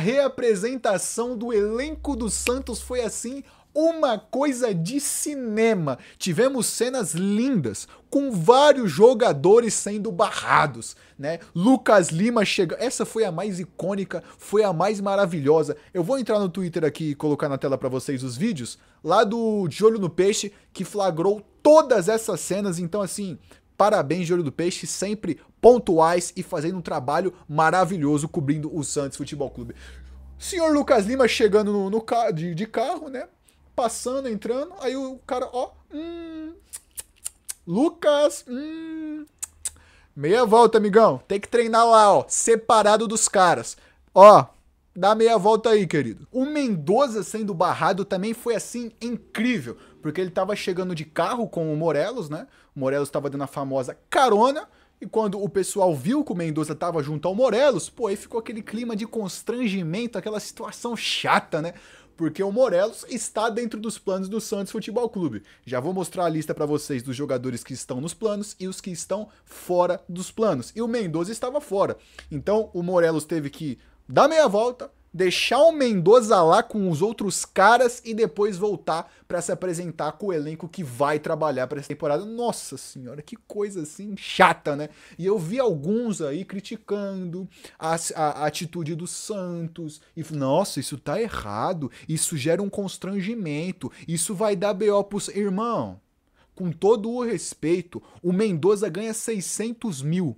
reapresentação do elenco do Santos foi assim uma coisa de cinema. Tivemos cenas lindas, com vários jogadores sendo barrados, né? Lucas Lima chega. Essa foi a mais icônica, foi a mais maravilhosa. Eu vou entrar no Twitter aqui e colocar na tela para vocês os vídeos lá do De Olho no Peixe que flagrou todas essas cenas. Então, assim, Parabéns, Júlio do Peixe, sempre pontuais e fazendo um trabalho maravilhoso cobrindo o Santos Futebol Clube. Senhor Lucas Lima chegando no, no de, de, carro, né? Passando, entrando, aí o cara, ó, hum, Lucas, hum, meia volta, amigão, tem que treinar lá, ó, separado dos caras. Ó, Dá meia volta aí, querido. O Mendoza sendo barrado também foi assim incrível, porque ele estava chegando de carro com o Morelos, né? O Morelos estava dando a famosa carona. E quando o pessoal viu que o Mendoza estava junto ao Morelos, pô, aí ficou aquele clima de constrangimento, aquela situação chata, né? Porque o Morelos está dentro dos planos do Santos Futebol Clube. Já vou mostrar a lista para vocês dos jogadores que estão nos planos e os que estão fora dos planos. E o Mendoza estava fora. Então o Morelos teve que dar meia volta, deixar o Mendoza lá com os outros caras e depois voltar para se apresentar com o elenco que vai trabalhar para essa temporada. Nossa senhora, que coisa assim chata, né? E eu vi alguns aí criticando a, a, a atitude do Santos e nossa, isso tá errado, isso gera um constrangimento, isso vai dar BO pros irmão. Com todo o respeito, o Mendoza ganha 600 mil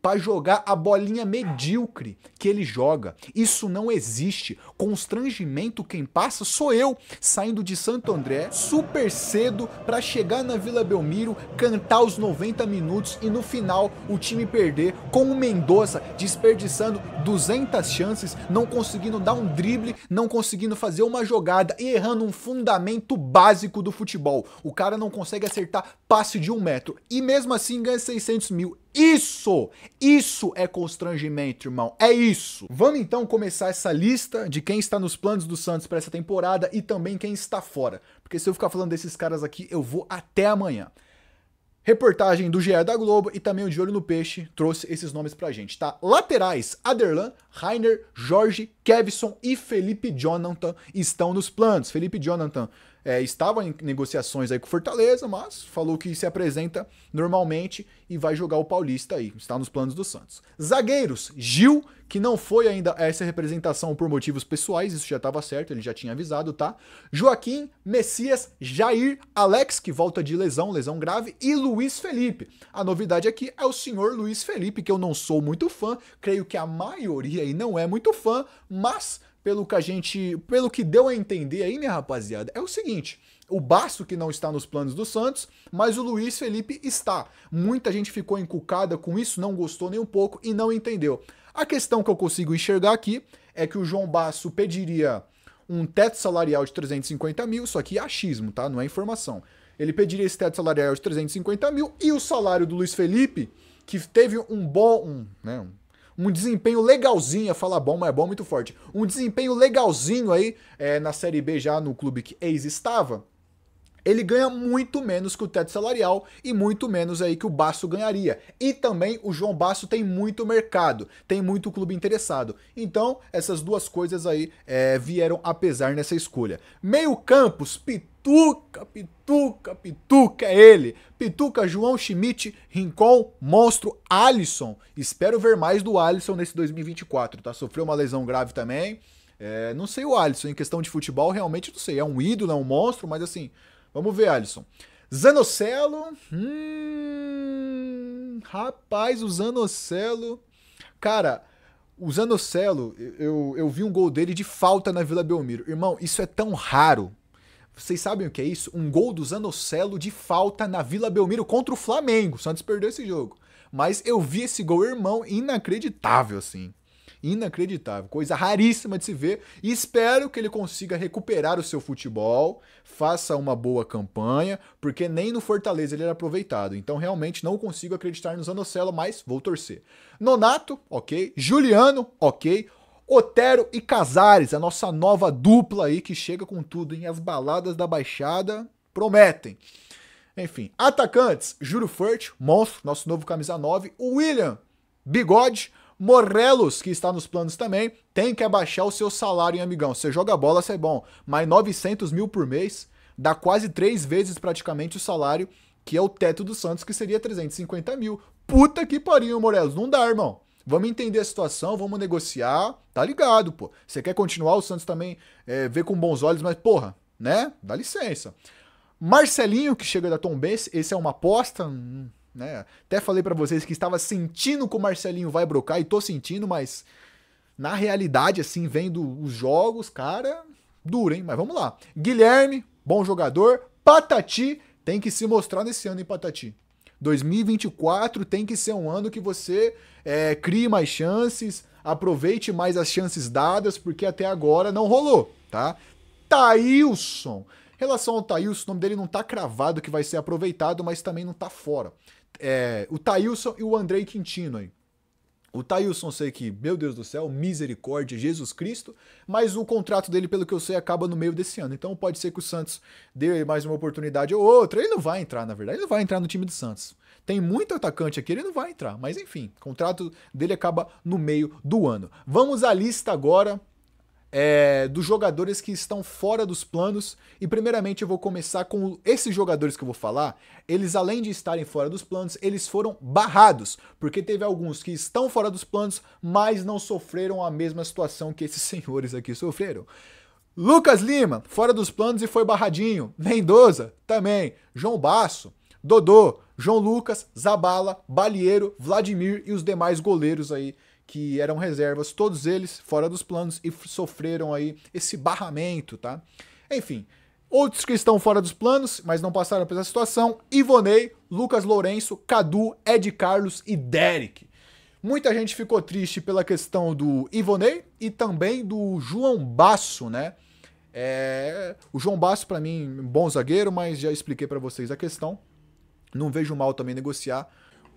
para jogar a bolinha medíocre que ele joga. Isso não existe. Constrangimento quem passa sou eu, saindo de Santo André super cedo para chegar na Vila Belmiro, cantar os 90 minutos e no final o time perder com o Mendonça desperdiçando 200 chances, não conseguindo dar um drible, não conseguindo fazer uma jogada e errando um fundamento básico do futebol. O cara não consegue acertar passe de um metro e mesmo assim ganha 600 mil. Isso, isso é constrangimento, irmão. É isso. Vamos então começar essa lista de quem está nos planos do Santos para essa temporada e também quem está fora. Porque se eu ficar falando desses caras aqui, eu vou até amanhã. Reportagem do GE da Globo e também o De Olho no Peixe trouxe esses nomes pra gente, tá? Laterais, Aderlan, Rainer, Jorge, Kevson e Felipe Jonathan estão nos planos. Felipe Jonathan é, estava em negociações aí com Fortaleza, mas falou que se apresenta normalmente e vai jogar o Paulista aí, está nos planos do Santos. Zagueiros, Gil, que não foi ainda essa representação por motivos pessoais, isso já estava certo, ele já tinha avisado, tá? Joaquim, Messias, Jair, Alex, que volta de lesão, lesão grave, e Luiz Felipe. A novidade aqui é o senhor Luiz Felipe, que eu não sou muito fã, creio que a maioria aí não é muito fã, mas pelo que a gente, pelo que deu a entender aí, minha rapaziada, é o seguinte, o Basso que não está nos planos do Santos, mas o Luiz Felipe está. Muita gente ficou encucada com isso, não gostou nem um pouco e não entendeu. A questão que eu consigo enxergar aqui é que o João Basso pediria um teto salarial de 350 mil, só que achismo, tá? Não é informação. Ele pediria esse teto salarial de 350 mil e o salário do Luiz Felipe, que teve um bom, um, né, um desempenho legalzinho, falar bom, mas é bom muito forte. Um desempenho legalzinho aí é, na Série B já no clube que ex estava. Ele ganha muito menos que o teto salarial e muito menos aí que o Basso ganharia. E também o João Basso tem muito mercado, tem muito clube interessado. Então, essas duas coisas aí é, vieram a pesar nessa escolha. Meio Campos, Pitão Pituca, Pituca, Pituca é ele. Pituca, João Schmidt, Rincon, Monstro, Alisson. Espero ver mais do Alisson nesse 2024, tá? Sofreu uma lesão grave também. É, não sei o Alisson, em questão de futebol, realmente não sei. É um ídolo, é um monstro, mas assim, vamos ver, Alisson. Zanocelo. Hum, rapaz, o Zanocelo. Cara, o Zanocelo, eu, eu vi um gol dele de falta na Vila Belmiro. Irmão, isso é tão raro. Vocês sabem o que é isso? Um gol do Zanocelo de falta na Vila Belmiro contra o Flamengo. O Santos perdeu esse jogo. Mas eu vi esse gol, irmão, inacreditável, assim. Inacreditável, coisa raríssima de se ver. E espero que ele consiga recuperar o seu futebol, faça uma boa campanha, porque nem no Fortaleza ele era aproveitado. Então realmente não consigo acreditar no Zanocelo, mas vou torcer. Nonato, ok. Juliano, ok. Otero e Casares, a nossa nova dupla aí que chega com tudo em As Baladas da Baixada, prometem. Enfim, atacantes, Juro Furt, monstro, nosso novo camisa 9, William, bigode, Morelos, que está nos planos também, tem que abaixar o seu salário, hein, amigão? Você joga bola, você é bom, mas 900 mil por mês dá quase três vezes praticamente o salário, que é o teto do Santos, que seria 350 mil. Puta que pariu, Morelos, não dá, irmão. Vamos entender a situação, vamos negociar. Tá ligado, pô. Você quer continuar? O Santos também é, vê com bons olhos, mas, porra, né? Dá licença. Marcelinho, que chega da Tombense, esse é uma aposta, hum, né? Até falei para vocês que estava sentindo que o Marcelinho vai brocar e tô sentindo, mas na realidade, assim, vendo os jogos, cara, dura, hein? Mas vamos lá. Guilherme, bom jogador. Patati, tem que se mostrar nesse ano em Patati. 2024 tem que ser um ano que você é, crie mais chances, aproveite mais as chances dadas, porque até agora não rolou, tá? Taílson. Em relação ao Taílson, o nome dele não tá cravado que vai ser aproveitado, mas também não tá fora. É, o Taílson e o Andrei Quintino aí. O Tailson sei que, meu Deus do céu, misericórdia, Jesus Cristo, mas o contrato dele, pelo que eu sei, acaba no meio desse ano. Então pode ser que o Santos dê mais uma oportunidade ou outra. Ele não vai entrar, na verdade, ele não vai entrar no time do Santos. Tem muito atacante aqui, ele não vai entrar. Mas enfim, o contrato dele acaba no meio do ano. Vamos à lista agora é, dos jogadores que estão fora dos planos. E primeiramente eu vou começar com esses jogadores que eu vou falar. Eles, além de estarem fora dos planos, eles foram barrados, porque teve alguns que estão fora dos planos, mas não sofreram a mesma situação que esses senhores aqui sofreram. Lucas Lima, fora dos planos e foi barradinho. Mendoza, também. João Basso, Dodô, João Lucas, Zabala, Balieiro, Vladimir e os demais goleiros aí que eram reservas, todos eles fora dos planos e sofreram aí esse barramento, tá? Enfim, outros que estão fora dos planos, mas não passaram pela situação, Ivonei, Lucas Lourenço, Cadu, Ed Carlos e Derek. Muita gente ficou triste pela questão do Ivonei e também do João Basso, né? É... o João Basso, para mim, bom zagueiro, mas já expliquei para vocês a questão. Não vejo mal também negociar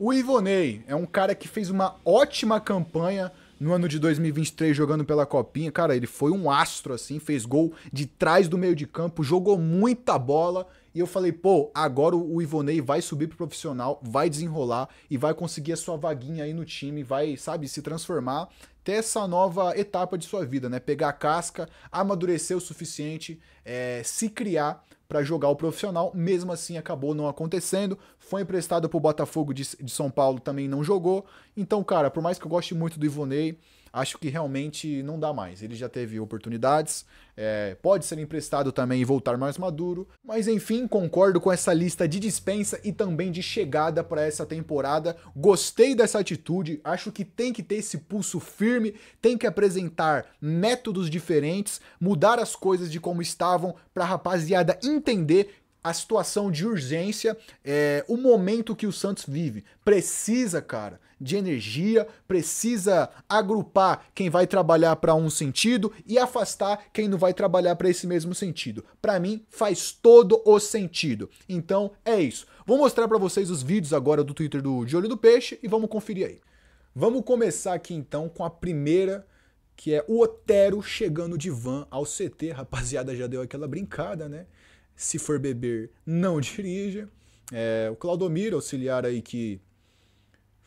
o Ivonei é um cara que fez uma ótima campanha no ano de 2023 jogando pela Copinha. Cara, ele foi um astro assim, fez gol de trás do meio de campo, jogou muita bola. E eu falei, pô, agora o Ivonei vai subir pro profissional, vai desenrolar e vai conseguir a sua vaguinha aí no time, vai, sabe, se transformar, ter essa nova etapa de sua vida, né? Pegar a casca, amadurecer o suficiente, é, se criar para jogar o profissional. Mesmo assim, acabou não acontecendo. Foi emprestado para o Botafogo de, de São Paulo, também não jogou. Então, cara, por mais que eu goste muito do Ivonei, acho que realmente não dá mais. Ele já teve oportunidades, é, pode ser emprestado também e voltar mais maduro. Mas enfim, concordo com essa lista de dispensa e também de chegada para essa temporada. Gostei dessa atitude, acho que tem que ter esse pulso firme, tem que apresentar métodos diferentes, mudar as coisas de como estavam para a rapaziada entender a situação de urgência, é, o momento que o Santos vive. Precisa, cara, de energia, precisa agrupar quem vai trabalhar para um sentido e afastar quem não vai trabalhar para esse mesmo sentido. Para mim faz todo o sentido. Então é isso. Vou mostrar para vocês os vídeos agora do Twitter do De Olho do Peixe e vamos conferir aí. Vamos começar aqui então com a primeira que é o Otero chegando de van ao CT. Rapaziada já deu aquela brincada, né? Se for beber, não dirija. É, o Claudomiro, auxiliar aí que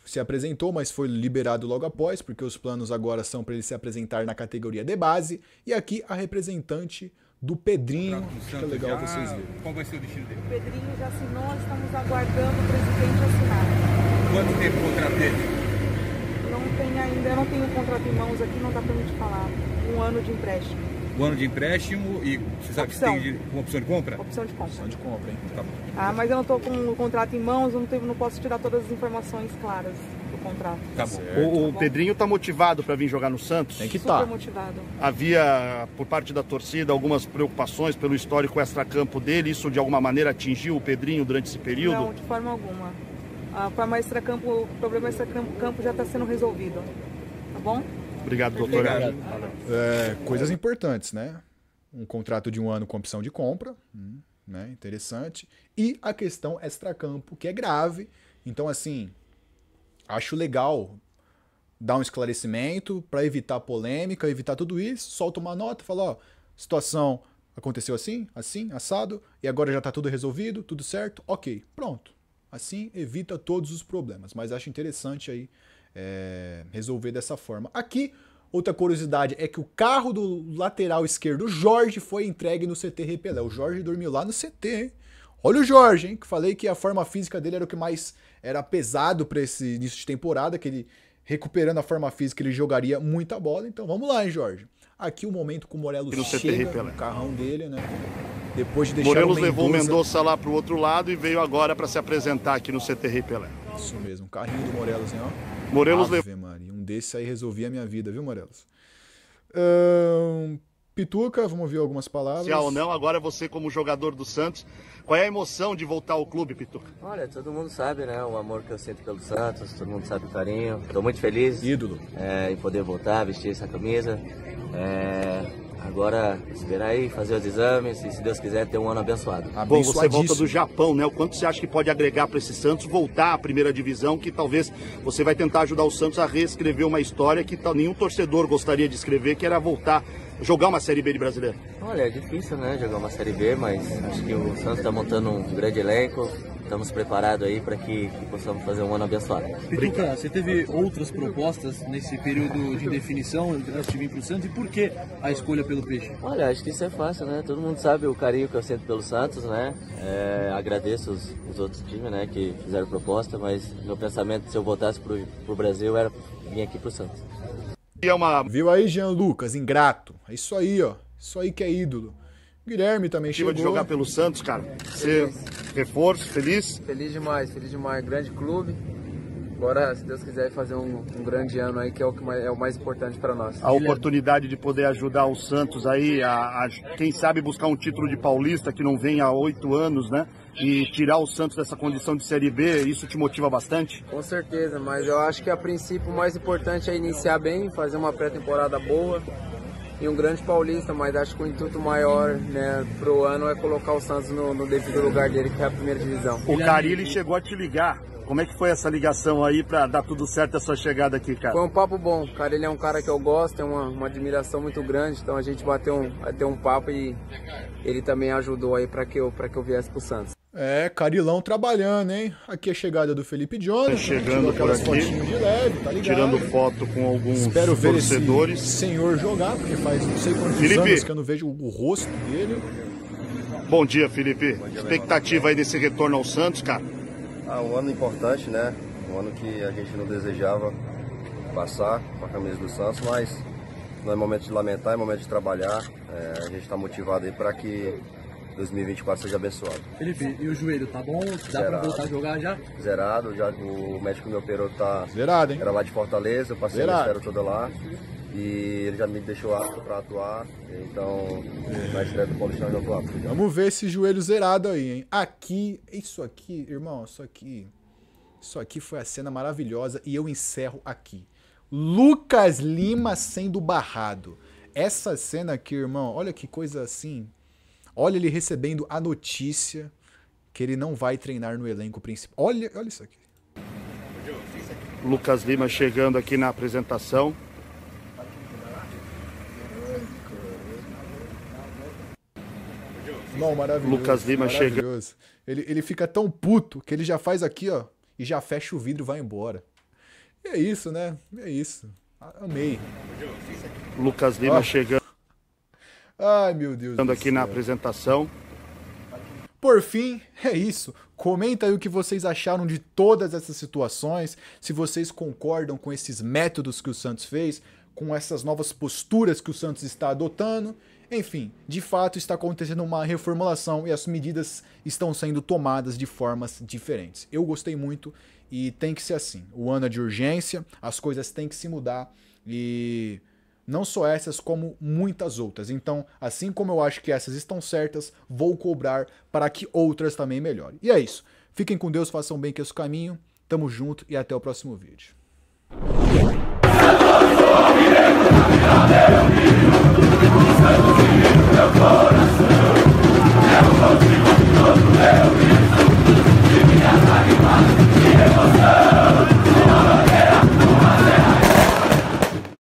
se apresentou, mas foi liberado logo após, porque os planos agora são para ele se apresentar na categoria de base. E aqui a representante do Pedrinho, acho que é legal já... vocês verem. Qual vai ser o destino dele? O Pedrinho já assinou, estamos aguardando o presidente assinar. Quanto tempo o contrato dele? Não tem ainda, eu não tenho o contrato em mãos aqui, não dá para me falar. Um ano de empréstimo o ano de empréstimo e você sabe opção. se tem de, opção de compra? Opção de compra. Opção de compra, hein? Tá bom. Ah, mas eu não estou com o contrato em mãos, não, tenho, não posso tirar todas as informações claras do contrato. Tá bom. O, o tá Pedrinho está motivado para vir jogar no Santos? Tem que estar. Super tá. motivado. Havia, por parte da torcida, algumas preocupações pelo histórico extra-campo dele. Isso, de alguma maneira, atingiu o Pedrinho durante esse período? Não, de forma alguma. Ah, para mais extra-campo, o problema extra-campo já está sendo resolvido. Tá bom? Obrigado, doutor. É, coisas importantes, né? Um contrato de um ano com opção de compra, hum, né? Interessante. E a questão extracampo, que é grave. Então, assim, acho legal dar um esclarecimento para evitar polêmica, evitar tudo isso. Solta uma nota, fala, ó, situação aconteceu assim, assim, assado, e agora já está tudo resolvido, tudo certo, ok, pronto. Assim evita todos os problemas, mas acho interessante aí é, resolver dessa forma. Aqui, outra curiosidade é que o carro do lateral esquerdo, Jorge, foi entregue no CT Repelé. O Jorge dormiu lá no CT, hein? Olha o Jorge, hein? Que falei que a forma física dele era o que mais era pesado para esse início de temporada, que ele, recuperando a forma física, ele jogaria muita bola. Então vamos lá, hein, Jorge? Aqui o momento com o Morelos no chega o no carrão dele, né? Depois de deixar Morelos o Morelos levou o Mendonça lá para o outro lado e veio agora para se apresentar aqui no CTR Pelé. Isso mesmo, carrinho do Morelos, hein, ó. Morelos levou. Maria, um desses aí resolvia a minha vida, viu, Morelos? Um, Pituca, vamos ouvir algumas palavras. Se ou não, agora você como jogador do Santos, qual é a emoção de voltar ao clube, Pituca? Olha, todo mundo sabe, né, o amor que eu sinto pelo Santos, todo mundo sabe o carinho. Estou muito feliz. Ídolo. É, em poder voltar, vestir essa camisa. É, Agora, esperar aí, fazer os exames e, se Deus quiser, ter um ano abençoado. Ah, bom, você volta do Japão, né? O quanto você acha que pode agregar para esse Santos voltar à primeira divisão, que talvez você vai tentar ajudar o Santos a reescrever uma história que nenhum torcedor gostaria de escrever, que era voltar, jogar uma Série B de brasileiro? Olha, é difícil, né, jogar uma Série B, mas acho que o Santos está montando um grande elenco, estamos preparados aí para que, que, possamos fazer um ano abençoado. Pituca, você teve outras propostas nesse período de definição entre o time para o Santos e por que a escolha pelo Peixe? Olha, acho que isso é fácil, né? Todo mundo sabe o carinho que eu sinto pelo Santos, né? É, agradeço os, os, outros times, né, que fizeram proposta, mas meu pensamento se eu voltasse para o Brasil era vir aqui para o Santos. É uma... Viu aí, Jean Lucas, ingrato. É isso aí, ó. Isso aí que é ídolo. Guilherme também chegou. de jogar pelo Santos, cara. Você reforço, feliz? Feliz demais, feliz demais. Grande clube. Agora, se Deus quiser, fazer um, um grande ano aí, que é o que mais, é o mais importante para nós. A oportunidade de poder ajudar o Santos aí, a, a, quem sabe buscar um título de paulista que não vem há oito anos, né? E tirar o Santos dessa condição de Série B, isso te motiva bastante? Com certeza, mas eu acho que a princípio o mais importante é iniciar bem, fazer uma pré-temporada boa, e um grande paulista, mas acho que o intuito maior né, para o ano é colocar o Santos no, no, devido lugar dele, que é a primeira divisão. O Carilli chegou a te ligar. Como é que foi essa ligação aí para dar tudo certo a sua chegada aqui, cara? Foi um papo bom, cara. Ele é um cara que eu gosto, tem uma, uma admiração muito grande, então a gente bateu um, bateu um papo e ele também ajudou aí para que, eu, que eu viesse pro Santos. É, Carilão trabalhando, hein? Aqui é a chegada do Felipe Jonas. Tá chegando por aqui, leve, tá tirando foto com alguns Espero torcedores. ver esse senhor jogar, porque faz não sei quantos Felipe. anos que eu não vejo o rosto dele. Bom dia, Felipe. Bom dia, Expectativa aí desse retorno ao Santos, cara? Ah, um ano importante, né? Um ano que a gente não desejava passar com a camisa do Santos, mas não é momento de lamentar, é momento de trabalhar. É, a gente está motivado aí para que 2024 seja abençoado. Felipe, e o joelho, tá bom? Dá Zerado. pra voltar a jogar já? Zerado, já o médico me operou, tá. Zerado, hein? Era lá de Fortaleza, eu passei Zerado. a espera toda lá. E ele já me deixou apto pra atuar. Então, na estreia do Paulistão eu tô apto. Já. Vamos ver esse joelho zerado aí, hein? Aqui, isso aqui, irmão, isso aqui. Isso aqui foi a cena maravilhosa e eu encerro aqui. Lucas Lima sendo barrado. Essa cena aqui, irmão, olha que coisa assim Olha ele recebendo a notícia que ele não vai treinar no elenco principal. Olha, olha isso aqui. Lucas Lima chegando aqui na apresentação. Não, maravilhoso. Lucas Lima maravilhoso. chega. Ele, ele fica tão puto que ele já faz aqui, ó, e já fecha o vidro e vai embora. E é isso, né? É isso. Amei. Lucas Lima chegando. Ai, meu Deus. Estando aqui céu. na apresentação. Por fim, é isso. Comenta aí o que vocês acharam de todas essas situações, se vocês concordam com esses métodos que o Santos fez, com essas novas posturas que o Santos está adotando. Enfim, de fato está acontecendo uma reformulação e as medidas estão sendo tomadas de formas diferentes. Eu gostei muito e tem que ser assim. O ano é de urgência, as coisas têm que se mudar e não só essas, como muitas outras. Então, assim como eu acho que essas estão certas, vou cobrar para que outras também melhorem. E é isso. Fiquem com Deus, façam bem que esse é caminho. Tamo junto e até o próximo vídeo. É o